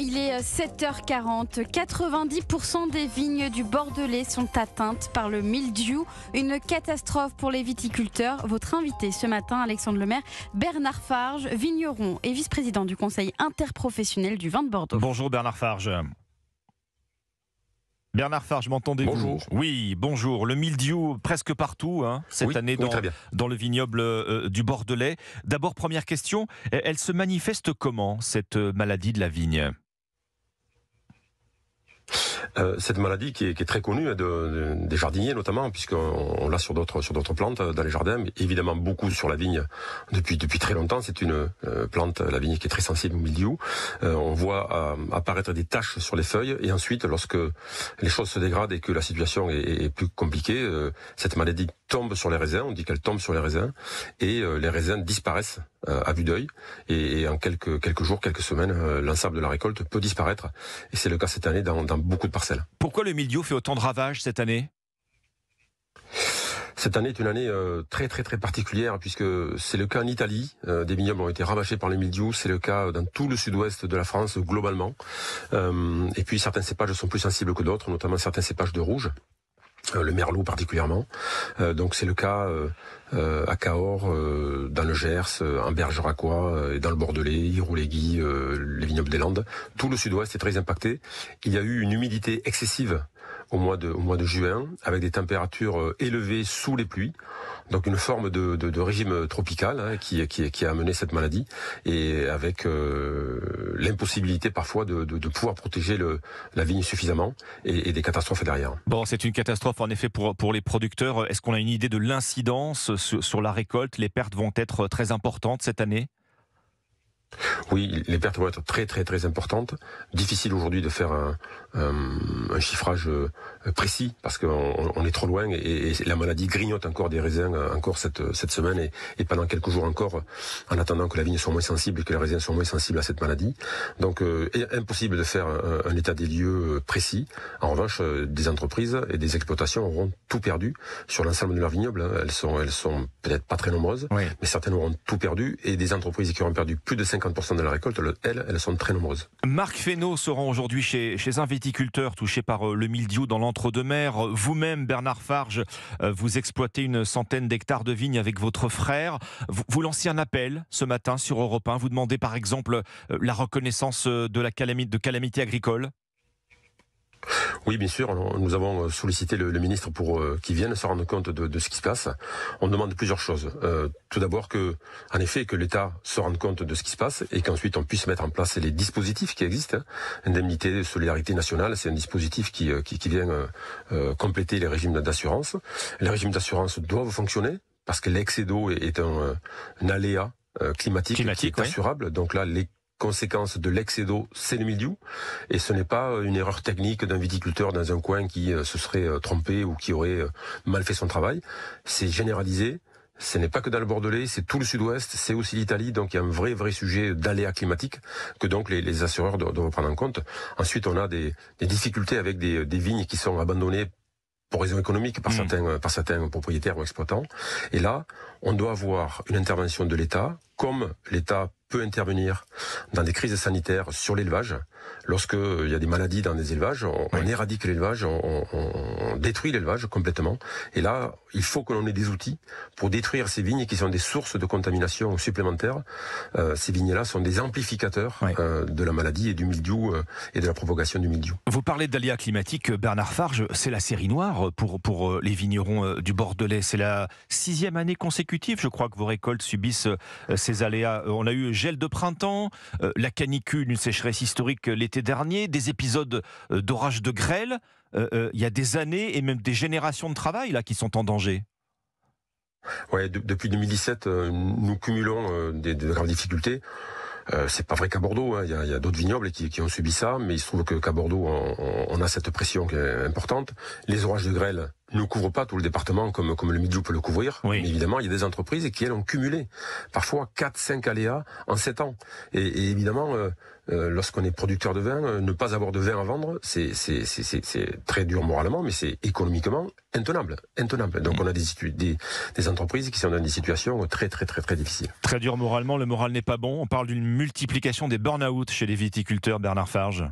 il est 7h40. Euh, 90% des vignes du Bordelais sont atteintes par le mildiou. Une catastrophe pour les viticulteurs. Votre invité ce matin, Alexandre Lemaire, Bernard Farge, vigneron et vice-président du conseil interprofessionnel du vin de Bordeaux. Bonjour Bernard Farge. Bernard Farge, m'entendez-vous Oui, bonjour. Le mildiou presque partout hein, cette année dans, le vignoble euh, euh, du Bordelais. D'abord, première question, elle se manifeste comment cette euh, maladie de la vigne euh, cette maladie qui est, qui est très connue hein, de, de, des jardiniers notamment, puisqu'on on, l'a sur d'autres sur d'autres plantes euh, dans les jardins, mais évidemment beaucoup sur la vigne depuis depuis très longtemps. C'est une euh, plante, la vigne, qui est très sensible au milieu. on voit apparaître des taches sur les feuilles, et ensuite, lorsque les choses se dégradent et que la situation est, plus compliquée, cette maladie tombe sur les raisins. On dit qu'elle tombe sur les raisins, et les raisins disparaissent à vue d'œil, et, en quelques quelques jours, quelques semaines, l'ensemble de la récolte peut disparaître. Et c'est le cas cette année dans, dans beaucoup de parcelles pourquoi le mildiou fait autant de ravages cette année cette année est une année euh, très très très particulière puisque c'est le cas en Italie, euh, des vignobles ont été ravagés par les mildiou, c'est le cas dans tout le sud-ouest de la France globalement. Euh, et puis certains cépages sont plus sensibles que d'autres, notamment certains cépages de rouge. Euh, le merlot particulièrement. Euh, donc c'est le cas euh, à Cahors, dans le Gers, en Bergeracois, et dans le Bordelais, Irouléguy, les vignobles des Landes. Tout le sud-ouest est très impacté. Il y a eu une humidité excessive au mois de, au mois de juin, avec des températures euh, élevées sous les pluies, donc une forme de, de, régime tropical hein, qui, qui, a amené cette maladie, et avec euh, l'impossibilité parfois de, de, pouvoir protéger le, la vigne suffisamment, et, des catastrophes derrière. Bon, c'est une catastrophe en effet pour, pour les producteurs. Est-ce qu'on a une idée de l'incidence sur la récolte Les pertes vont être très importantes cette année oui, les pertes vont être très très très importantes. Difficile aujourd'hui de faire un, chiffrage euh, précis parce qu'on est trop loin et, la maladie grignote encore des raisins euh, encore cette, cette semaine et, pendant quelques jours encore en attendant que la vigne soit moins sensible et que les raisins soient moins sensibles à cette maladie. Donc euh, impossible de faire un, état des lieux précis. En revanche, des entreprises et des exploitations auront tout perdu sur l'ensemble de leur vignoble. Hein. Elles sont, elles sont peut-être pas très nombreuses, mais certaines auront tout perdu et des entreprises qui auront perdu plus de 50% de la récolte, elles, elles sont très nombreuses. Marc Fesneau se rend aujourd'hui chez, chez un viticulteur touché par euh, le mildiou dans l'entre-deux-mers. Vous-même, Bernard Farge, euh, vous exploitez une centaine d'hectares de vignes avec votre frère. Vous, lancez un appel ce matin sur Europe 1. Vous demandez par exemple euh, la reconnaissance de la de calamité agricole. Oui, bien sûr. Nous avons euh, sollicité le, ministre pour euh, qu'il vienne se rendre compte de, ce qui se passe. On demande plusieurs choses. Euh, tout d'abord que, en effet, que l'État se rende compte de ce qui se passe et qu'ensuite on puisse mettre en place les dispositifs qui existent. Hein. Indemnité, solidarité nationale, c'est un dispositif qui, qui, vient compléter les régimes d'assurance. Les régimes d'assurance doivent fonctionner parce que l'excès d'eau est un, aléa climatique, qui est assurable. Donc là, les conséquence de l'excès d'eau, c'est le milieu. Et ce n'est pas euh, une erreur technique d'un viticulteur dans un coin qui euh, se serait euh, trompé ou qui aurait mal fait son travail. C'est généralisé. Ce n'est pas que dans le Bordelais, c'est tout le sud-ouest, c'est aussi l'Italie, donc il y a un vrai, vrai sujet d'aléa climatique que donc les, assureurs doivent, prendre en compte. Ensuite, on a des, difficultés avec des, vignes qui sont abandonnées pour raison économique par mm. certains par certains propriétaires ou exploitants. Et là, on doit avoir une intervention de l'État, comme l'État peut intervenir dans des crises sanitaires sur l'élevage. Lorsqu'il euh, y a des maladies dans des élevages, on, éradique l'élevage, on, détruit l'élevage complètement. Et là, il faut que l'on ait des outils pour détruire ces vignes qui sont des sources de contamination supplémentaires. Euh, ces vignes-là sont des amplificateurs euh, de la maladie et du mildiou et de la propagation du mildiou. Vous parlez d'aléas climatiques, Bernard Farge, c'est la série noire pour, pour les vignerons du Bordelais. C'est la sixième année consécutive, je crois, que vos récoltes subissent ces aléas. On a eu Gel de printemps, euh, la canicule, une sécheresse historique euh, l'été dernier, des épisodes euh, d'orages de grêle. Il y a des années et même des générations de travail là qui sont en danger. depuis 2017, nous cumulons des, grandes difficultés. c'est pas vrai qu'à Bordeaux, hein, il y a, d'autres vignobles qui, ont subi ça, mais il se trouve qu'à Bordeaux, on, on, a cette pression qui est importante. Les orages de grêle, ne couvre pas tout le département comme, comme le Midjou peut le couvrir. Mais évidemment, il y a des entreprises qui, elles, ont cumulé parfois 4-5 aléas en 7 ans. Et, évidemment, euh, euh, lorsqu'on est producteur de vin, euh, ne pas avoir de vin à vendre, c'est très dur moralement, mais c'est économiquement intenable. intenable. Donc on a des, des, des, entreprises qui sont dans des situations très, très, très, très difficiles. Très dur moralement, le moral n'est pas bon. On parle d'une multiplication des burn-out chez les viticulteurs, Bernard Farge.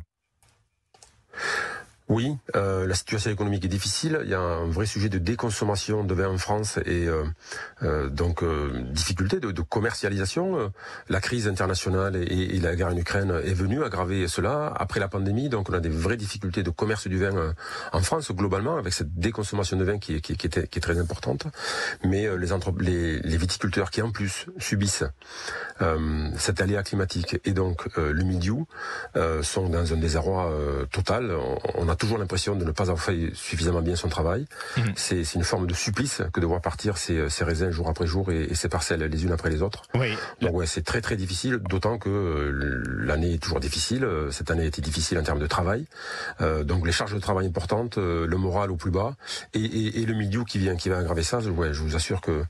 Oui, euh, la situation économique est difficile. Il y a un vrai sujet de déconsommation de vin en France et euh, euh, donc difficulté de, commercialisation. La crise internationale et, la guerre en Ukraine est venue aggraver cela après la pandémie. Donc on a des vraies difficultés de commerce du vin en France globalement avec cette déconsommation de vin qui, qui, qui, est, très importante. Mais les, les, viticulteurs qui en plus subissent cette aléa climatique et donc l'humidiou sont dans un désarroi total toujours l'impression de ne pas avoir fait suffisamment bien son travail. Mhm. C'est une forme de supplice que de voir partir ces, ces raisins jour après jour et, et, ces parcelles les unes après les autres. Oui. Donc ouais, c'est très très difficile, d'autant que euh, l'année est toujours difficile. Euh, cette année a été difficile en termes de travail. Euh, donc les charges de travail importantes, euh, le moral au plus bas et, et, et le milieu qui vient qui va aggraver ça. Ouais, je vous assure que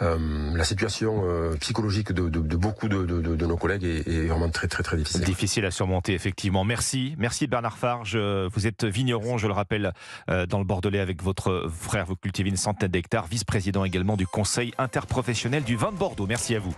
la situation psychologique de, de, de beaucoup de, de, nos collègues est, est, vraiment très très très difficile. Difficile à surmonter effectivement. Merci, merci Bernard Farge. Vous êtes vigneron, je le rappelle, euh, dans le Bordelais avec votre frère. Vous cultivez une centaine d'hectares, vice-président également du Conseil interprofessionnel du vin de Bordeaux. Merci à vous.